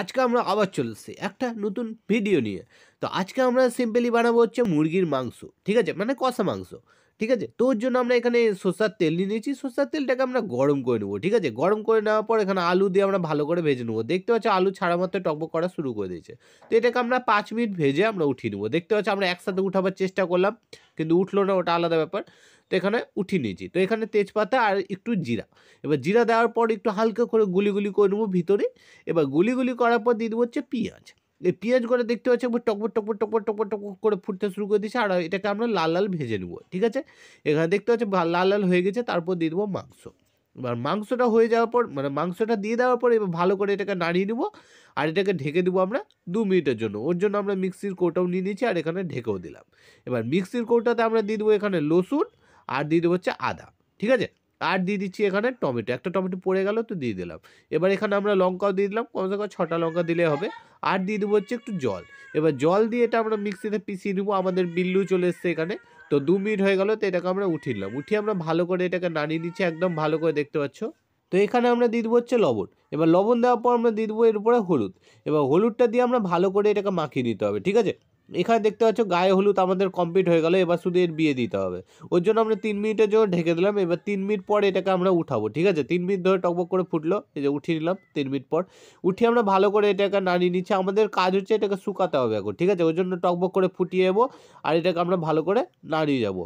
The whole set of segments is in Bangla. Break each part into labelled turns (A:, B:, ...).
A: আজকে আমরা আবার চলে এসেছি একটা নতুন ভিডিও নিয়ে তো আজকে আমরা সিম্পলি বানাবো হচ্ছে মুরগির মাংস ঠিক আছে মানে কষা মাংস ঠিক আছে তোর জন্য আমরা এখানে সর্ষার তেল নিয়ে নিয়েছি সর্ষার তেলটাকে আমরা গরম করে নেবো ঠিক আছে গরম করে নেওয়ার পর এখানে আলু দিয়ে আমরা ভালো করে ভেজে নেবো দেখতে পাচ্ছি আলু ছাড়া মাত্র টকবক করা শুরু করে দিয়েছে তো এটাকে আমরা পাঁচ মিনিট ভেজে আমরা উঠিয়ে নেবো দেখতে পাচ্ছি আমরা একসাথে উঠাবার চেষ্টা করলাম কিন্তু উঠলো না ওটা আলাদা ব্যাপার তো এখানে উঠিয়ে নিয়েছি তো এখানে তেজপাতা আর একটু জিরা এবার জিরা দেওয়ার পর একটু হালকা করে গুলি গুলি করে নেবো ভিতরে এবার গুলি গুলি করার পর দিয়ে দেবো হচ্ছে পেঁয়াজ এই পেঁয়াজগুলো দেখতে পাচ্ছি একবার টকবর টকবর টকবর টকবর টকবর করে ফুটতে শুরু করে দিয়েছে আর এটাকে আমরা লাল লাল ভেজে নেবো ঠিক আছে এখানে দেখতে পাচ্ছি লাল লাল হয়ে গেছে তারপর দিয়ে দেবো মাংস এবার মাংসটা হয়ে যাওয়ার পর মানে মাংসটা দিয়ে দেওয়ার পর এবার ভালো করে এটাকে নাড়িয়ে নেবো আর এটাকে ঢেকে দেবো আমরা দু মিনিটের জন্য ওর জন্য আমরা মিক্সির কৌটাও নিয়ে নিয়েছি আর এখানে ঢেকেও দিলাম এবার মিক্সির কৌটাতে আমরা দিয়ে দেবো এখানে লসুন আর দিয়ে দেবো হচ্ছে আদা ঠিক আছে আর দিয়ে দিচ্ছি এখানে টমেটো একটা টমেটো পড়ে গেল তো দিয়ে দিলাম এবার এখানে আমরা লঙ্কাও দিয়ে দিলাম কমসে কম ছটা লঙ্কা দিলে হবে আর দিয়ে দেবো হচ্ছে একটু জল এবার জল দিয়ে এটা আমরা মিক্সিতে পিষিয়ে দেবো আমাদের বিল্লু চলে এসছে এখানে তো দু মিনিট হয়ে গেল তো এটাকে আমরা উঠিয়ে নিলাম উঠিয়ে আমরা ভালো করে এটাকে নাড়িয়ে দিচ্ছি একদম ভালো করে দেখতে পাচ্ছ তো এখানে আমরা দিয়ে দেবো হচ্ছে লবণ এবার লবণ দেওয়ার পর আমরা দিয়ে দেবো এর উপরে হলুদ এবার হলুদটা দিয়ে আমরা ভালো করে এটাকে মাখিয়ে নিতে হবে ঠিক আছে এখানে দেখতে পাচ্ছ গায়ে হলুদ আমাদের কমপ্লিট হয়ে গেল এবার শুধু এর বিয়ে দিতে হবে ওর জন্য আমরা তিন মিনিটের জন্য ঢেকে দিলাম এবার তিন মিনিট পর এটাকে আমরা উঠাবো ঠিক আছে তিন মিনিট ধরে টকবক করে ফুটলো এই যে উঠিয়ে নিলাম তিন মিনিট পর উঠিয়ে আমরা ভালো করে এটাকে নাড়িয়ে নিচ্ছি আমাদের কাজ হচ্ছে এটাকে শুকাতে হবে এখন ঠিক আছে ওর জন্য টকবক করে ফুটিয়ে যাবো আর এটাকে আমরা ভালো করে নাড়িয়ে যাবো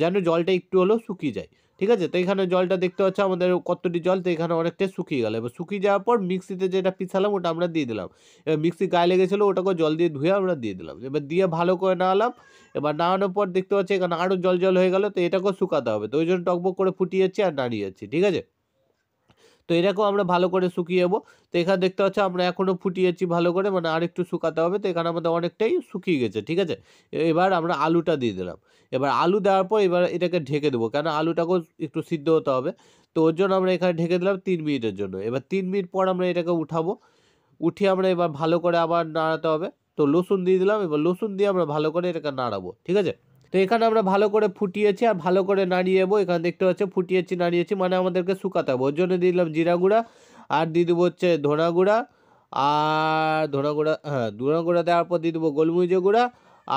A: যেন জলটা একটু হলেও শুকিয়ে যায় ঠিক আছে তো এখানে জলটা দেখতে পাচ্ছ আমাদের কতটি জল তো এখানে অনেকটাই শুকিয়ে গেল এবার শুকিয়ে যাওয়ার পর মিক্সিতে যেটা পিছালাম ওটা আমরা দিয়ে দিলাম এবার মিক্সি গায়ে লেগেছিলো ওটাকে জল দিয়ে ধুয়ে আমরা দিয়ে দিলাম এবার দিয়ে ভালো করে নাড়ালাম এবার নাড়ানোর পর দেখতে পাচ্ছি এখানে আরও জল জল হয়ে গেল তো এটাকেও শুকাতে হবে তো ওই জন্য টকবক করে ফুটিয়েছি আর নাড়িয়েছি ঠিক আছে তো এটাকেও আমরা ভালো করে শুকিয়ে নেবো তো এখানে দেখতে পাচ্ছি আমরা এখনও ফুটিয়েছি ভালো করে মানে আরেকটু শুকাতে হবে তো এখানে আমাদের অনেকটাই শুকিয়ে গেছে ঠিক আছে এবার আমরা আলুটা দিয়ে দিলাম এবার আলু দেওয়ার পর এবার এটাকে ঢেকে দেবো কেন আলুটাকেও একটু সিদ্ধ হতে হবে তো ওর জন্য আমরা এখানে ঢেকে দিলাম তিন মিনিটের জন্য এবার তিন মিনিট পর আমরা এটাকে উঠাবো উঠিয়ে আমরা এবার ভালো করে আবার নাড়াতে হবে তো লসুন দিয়ে দিলাম এবার লসুন দিয়ে আমরা ভালো করে এটাকে নাড়াবো ঠিক আছে তো এখানে আমরা ভালো করে ফুটিয়েছি আর ভালো করে নাড়িয়ে দেবো এখানে দেখতে পাচ্ছি ফুটিয়েছি নাড়িয়েছি মানে আমাদেরকে শুকাতে হবে ওর জন্য দিয়ে দিলাম জিরা গুঁড়া আর দিয়ে দেবো হচ্ছে ধনা গুঁড়া আর ধনা গুঁড়া হ্যাঁ ধনা গুঁড়া দেওয়ার পর দিয়ে দেবো গোলমরিচের গুঁড়া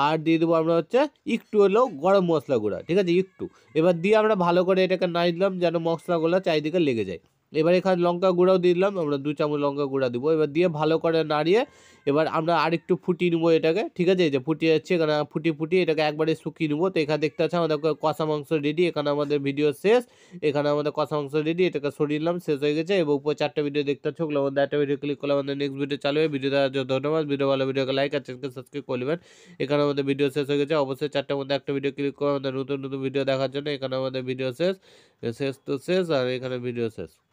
A: আর দিয়ে দেবো আমরা হচ্ছে একটু হলেও গরম মশলা গুঁড়া ঠিক আছে একটু এবার দিয়ে আমরা ভালো করে এটাকে নাড়িয়ে দিলাম যেন মশলাগুলো চারিদিকে লেগে যায় এবার এখানে লঙ্কা গুঁড়াও দিলাম আমরা দু চামচ লঙ্কা গুঁড়া দিব এবার দিয়ে ভালো করে নাড়িয়ে এবার আমরা আরেকটু ফুটিয়ে নেবো এটাকে ঠিক আছে এই যে ফুটিয়ে যাচ্ছে এখানে ফুটি ফুটিয়ে এটাকে একবারে শুকিয়ে নেবো তো এখানে দেখতে আছে আমাদের কষা মাংস রেডি এখানে আমাদের ভিডিও শেষ এখানে আমাদের কষা মাংস রেডি এটাকে সরিয়ে নিলাম শেষ হয়ে গেছে এবং উপর চারটা ভিডিও দেখতে পাচ্ছ ওগুলো আমাদের একটা ভিডিও ক্লিক করলে আমাদের নেক্সট ভিডিও চালু হবে ভিডিও দেওয়ার জন্য ধন্যবাদ ভিডিও ভালো ভিডিওকে লাইক আর চ্যানেলকে সাবস্ক্রাইব করবেন এখানে আমাদের ভিডিও শেষ হয়ে গেছে অবশ্যই চারটার মধ্যে একটা ভিডিও ক্লিক করে আমাদের নতুন নতুন ভিডিও দেখার জন্য এখানে আমাদের ভিডিও শেষ শেষ তো শেষ আর এখানে ভিডিও শেষ